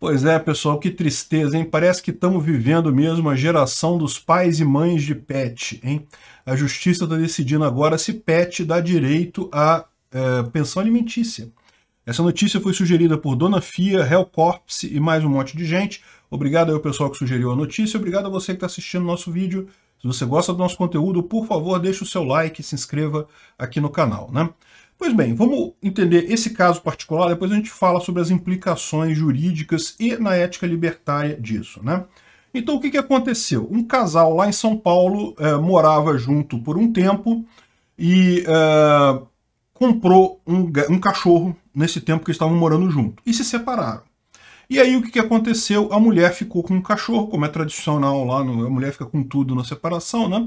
Pois é, pessoal, que tristeza, hein? Parece que estamos vivendo mesmo a geração dos pais e mães de pet, hein? A justiça está decidindo agora se pet dá direito à é, pensão alimentícia. Essa notícia foi sugerida por Dona Fia, Hell Corpse e mais um monte de gente. Obrigado ao pessoal que sugeriu a notícia, obrigado a você que está assistindo o nosso vídeo. Se você gosta do nosso conteúdo, por favor, deixe o seu like e se inscreva aqui no canal, né? Pois bem, vamos entender esse caso particular, depois a gente fala sobre as implicações jurídicas e na ética libertária disso, né? Então o que, que aconteceu? Um casal lá em São Paulo eh, morava junto por um tempo e eh, comprou um, um cachorro nesse tempo que estavam morando junto e se separaram. E aí o que, que aconteceu? A mulher ficou com o cachorro, como é tradicional lá, a mulher fica com tudo na separação, né?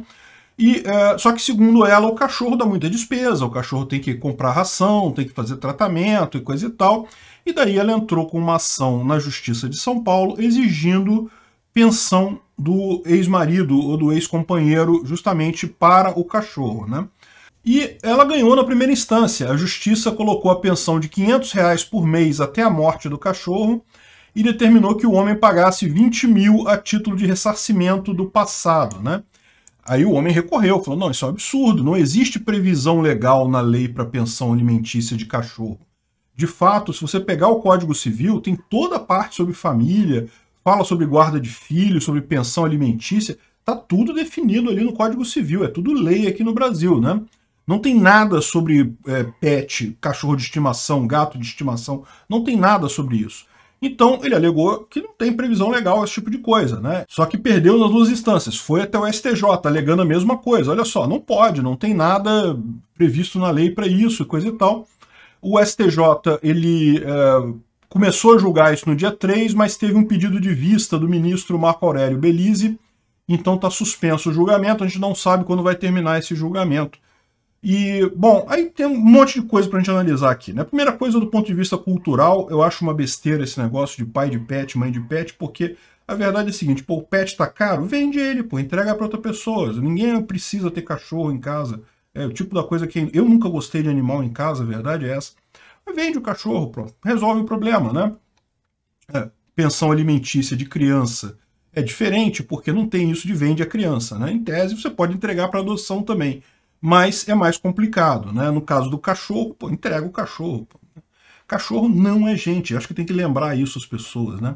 E, é, só que, segundo ela, o cachorro dá muita despesa, o cachorro tem que comprar ração, tem que fazer tratamento e coisa e tal. E daí ela entrou com uma ação na Justiça de São Paulo exigindo pensão do ex-marido ou do ex-companheiro justamente para o cachorro, né? E ela ganhou na primeira instância. A justiça colocou a pensão de 500 reais por mês até a morte do cachorro e determinou que o homem pagasse 20 mil a título de ressarcimento do passado, né? Aí o homem recorreu, falou: não, isso é um absurdo, não existe previsão legal na lei para pensão alimentícia de cachorro. De fato, se você pegar o Código Civil, tem toda a parte sobre família, fala sobre guarda de filhos, sobre pensão alimentícia, tá tudo definido ali no Código Civil, é tudo lei aqui no Brasil, né? Não tem nada sobre é, pet, cachorro de estimação, gato de estimação, não tem nada sobre isso. Então ele alegou que não tem previsão legal esse tipo de coisa, né? Só que perdeu nas duas instâncias. Foi até o STJ alegando a mesma coisa. Olha só, não pode, não tem nada previsto na lei para isso, coisa e tal. O STJ ele é, começou a julgar isso no dia 3, mas teve um pedido de vista do ministro Marco Aurélio Belize. Então está suspenso o julgamento. A gente não sabe quando vai terminar esse julgamento. E, bom, aí tem um monte de coisa pra gente analisar aqui, né? Primeira coisa, do ponto de vista cultural, eu acho uma besteira esse negócio de pai de pet, mãe de pet, porque a verdade é a seguinte, pô, o pet tá caro, vende ele, pô, entrega pra outra pessoa. Ninguém precisa ter cachorro em casa. É o tipo da coisa que eu nunca gostei de animal em casa, a verdade é essa. Mas vende o cachorro, pronto, resolve o problema, né? É, pensão alimentícia de criança é diferente, porque não tem isso de vende a criança, né? Em tese, você pode entregar para adoção também mas é mais complicado. Né? No caso do cachorro, pô, entrega o cachorro. Pô. Cachorro não é gente, acho que tem que lembrar isso as pessoas. Né?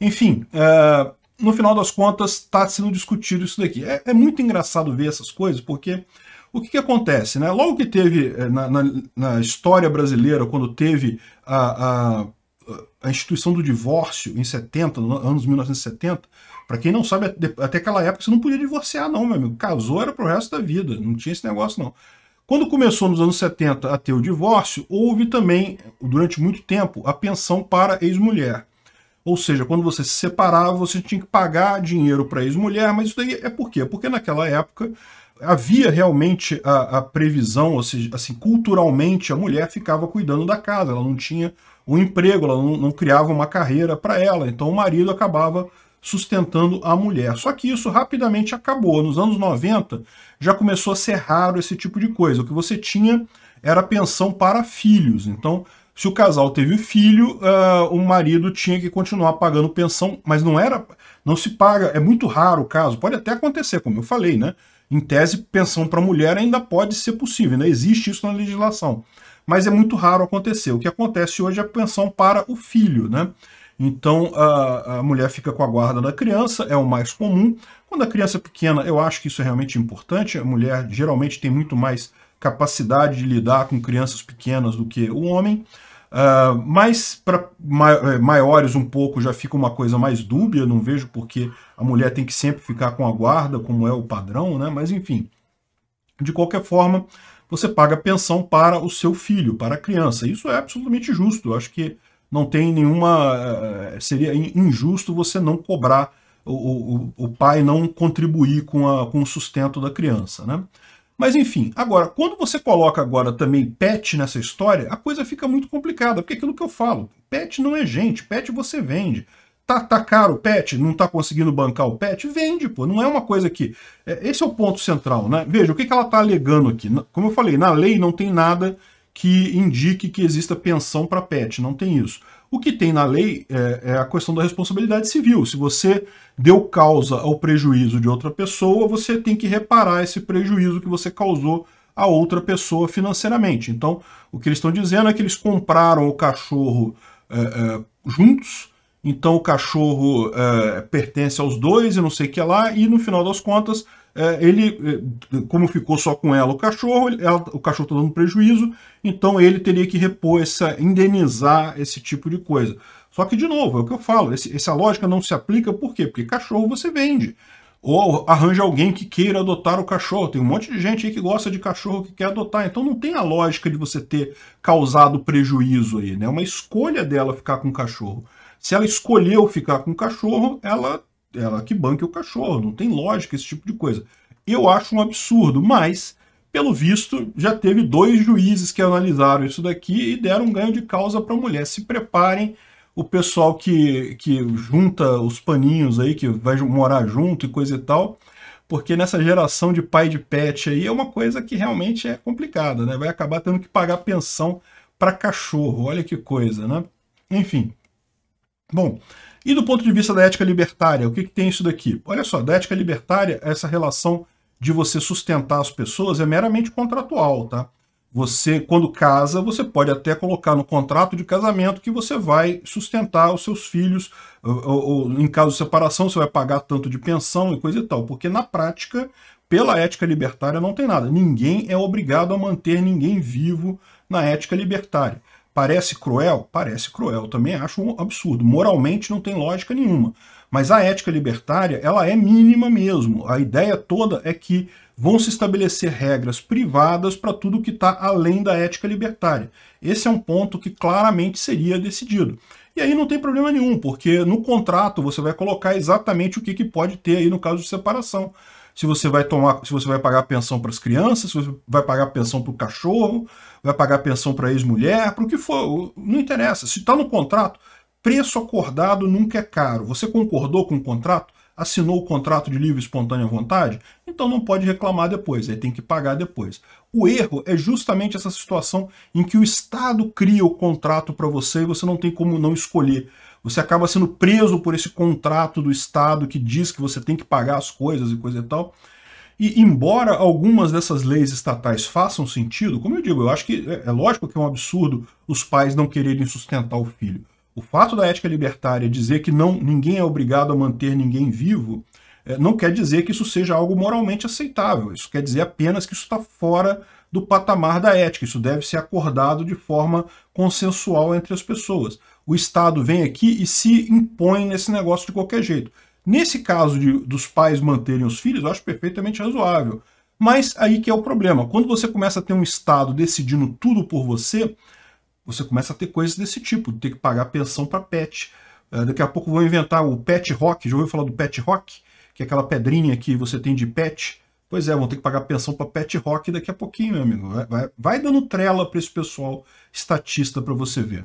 Enfim, eh, no final das contas, está sendo discutido isso daqui. É, é, muito engraçado ver essas coisas, porque o que, que acontece? Né? Logo que teve, eh, na, na, na história brasileira, quando teve a, a a instituição do divórcio em 70, anos 1970, para quem não sabe, até aquela época você não podia divorciar, não, meu amigo. Casou era pro resto da vida, não tinha esse negócio, não. Quando começou nos anos 70 a ter o divórcio, houve também, durante muito tempo, a pensão para ex-mulher. Ou seja, quando você se separava, você tinha que pagar dinheiro para ex-mulher, mas isso daí é por quê? Porque naquela época havia realmente a, a previsão, ou seja, assim, culturalmente a mulher ficava cuidando da casa, ela não tinha um emprego, ela não, não criava uma carreira para ela, então o marido acabava sustentando a mulher. Só que isso rapidamente acabou. Nos anos 90 já começou a ser raro esse tipo de coisa. O que você tinha era pensão para filhos. Então, se o casal teve um filho, uh, o marido tinha que continuar pagando pensão, mas não era, não se paga, é muito raro o caso, pode até acontecer, como eu falei, né? Em tese, pensão para mulher ainda pode ser possível, né? Existe isso na legislação, mas é muito raro acontecer. O que acontece hoje é a pensão para o filho, né? Então a, a mulher fica com a guarda da criança, é o mais comum. Quando a criança é pequena, eu acho que isso é realmente importante. A mulher geralmente tem muito mais capacidade de lidar com crianças pequenas do que o homem. Uh, mas para é, maiores um pouco já fica uma coisa mais dúbia, não vejo porque a mulher tem que sempre ficar com a guarda, como é o padrão, né? mas enfim. De qualquer forma, você paga pensão para o seu filho, para a criança. Isso é absolutamente justo. Eu acho que não tem nenhuma. Eh, eh, seria injusto você não cobrar, o, o, o pai não contribuir com, a, com o sustento da criança, né? Mas enfim, agora, quando você coloca agora também pet nessa história, a coisa fica muito complicada, porque é aquilo que eu falo, pet não é gente, pet você vende. Tá, tá caro o pet? Não tá conseguindo bancar o pet? Vende, pô, não é uma coisa que... Eh, esse é o ponto central, né? Veja, o que, que ela tá alegando aqui? Como eu falei, na lei não tem nada que indique que exista pensão para pet, não tem isso. O que tem na lei é, é, a questão da responsabilidade civil. Se você deu causa ao prejuízo de outra pessoa, você tem que reparar esse prejuízo que você causou a outra pessoa financeiramente. Então, o que eles estão dizendo é que eles compraram o cachorro é, é, juntos, então o cachorro é, pertence aos dois e não sei o que lá, e no final das contas é, ele, é, como ficou só com ela o cachorro, ela, o cachorro está dando prejuízo, então ele teria que repor essa, indenizar esse tipo de coisa. Só que, de novo, é o que eu falo, esse, essa lógica não se aplica por quê? Porque cachorro você vende. Ou arranja alguém que queira adotar o cachorro. Tem um monte de gente aí que gosta de cachorro que quer adotar. Então não tem a lógica de você ter causado prejuízo aí, né? É uma escolha dela ficar com o cachorro. Se ela escolheu ficar com o cachorro, ela ela que banque o cachorro, não tem lógica esse tipo de coisa. Eu acho um absurdo, mas, pelo visto, já teve dois juízes que analisaram isso daqui e deram um ganho de causa para a mulher. Se preparem, o pessoal que, que junta os paninhos aí, que vai morar junto e coisa e tal, porque nessa geração de pai de pet aí é uma coisa que realmente é complicada, né? Vai acabar tendo que pagar pensão para cachorro, olha que coisa, né? Enfim. Bom, e do ponto de vista da ética libertária, o que, que tem isso daqui? Olha só, da ética libertária, essa relação de você sustentar as pessoas é meramente contratual, tá? Você, quando casa, você pode até colocar no contrato de casamento que você vai sustentar os seus filhos, ou, ou, ou, em caso de separação, você vai pagar tanto de pensão e coisa e tal. Porque na prática, pela ética libertária, não tem nada. Ninguém é obrigado a manter ninguém vivo na ética libertária. Parece cruel? Parece cruel, também acho um absurdo. Moralmente não tem lógica nenhuma. Mas a ética libertária, ela é mínima mesmo. A ideia toda é que vão se estabelecer regras privadas para tudo que está além da ética libertária. Esse é um ponto que claramente seria decidido. E aí não tem problema nenhum, porque no contrato você vai colocar exatamente o que, que pode ter aí no caso de separação se você vai tomar, se você vai pagar pensão para as crianças, se você vai pagar pensão para o cachorro, vai pagar pensão para a ex-mulher, para o que for, não interessa. Se está no contrato, preço acordado nunca é caro. Você concordou com o contrato? Assinou o contrato de livre e espontânea vontade? Então não pode reclamar depois, aí tem que pagar depois. O erro é justamente essa situação em que o Estado cria o contrato para você e você não tem como não escolher você acaba sendo preso por esse contrato do Estado que diz que você tem que pagar as coisas e coisa e tal. E embora algumas dessas leis estatais façam sentido, como eu digo, eu acho que é, é lógico que é um absurdo os pais não quererem sustentar o filho. O fato da ética libertária dizer que não ninguém é obrigado a manter ninguém vivo é, não quer dizer que isso seja algo moralmente aceitável. Isso quer dizer apenas que isso está fora do patamar da ética. Isso deve ser acordado de forma consensual entre as pessoas o Estado vem aqui e se impõe nesse negócio de qualquer jeito. Nesse caso de, dos pais manterem os filhos, eu acho perfeitamente razoável. Mas aí que é o problema. Quando você começa a ter um Estado decidindo tudo por você, você começa a ter coisas desse tipo, ter que pagar pensão para pet. Eh, daqui a pouco vão inventar o pet rock. Já ouviu falar do pet rock? Que é aquela pedrinha que você tem de pet. Pois é, vão ter que pagar pensão para pet rock daqui a pouquinho, meu amigo. Vai, vai, vai dando trela para esse pessoal estatista para você ver.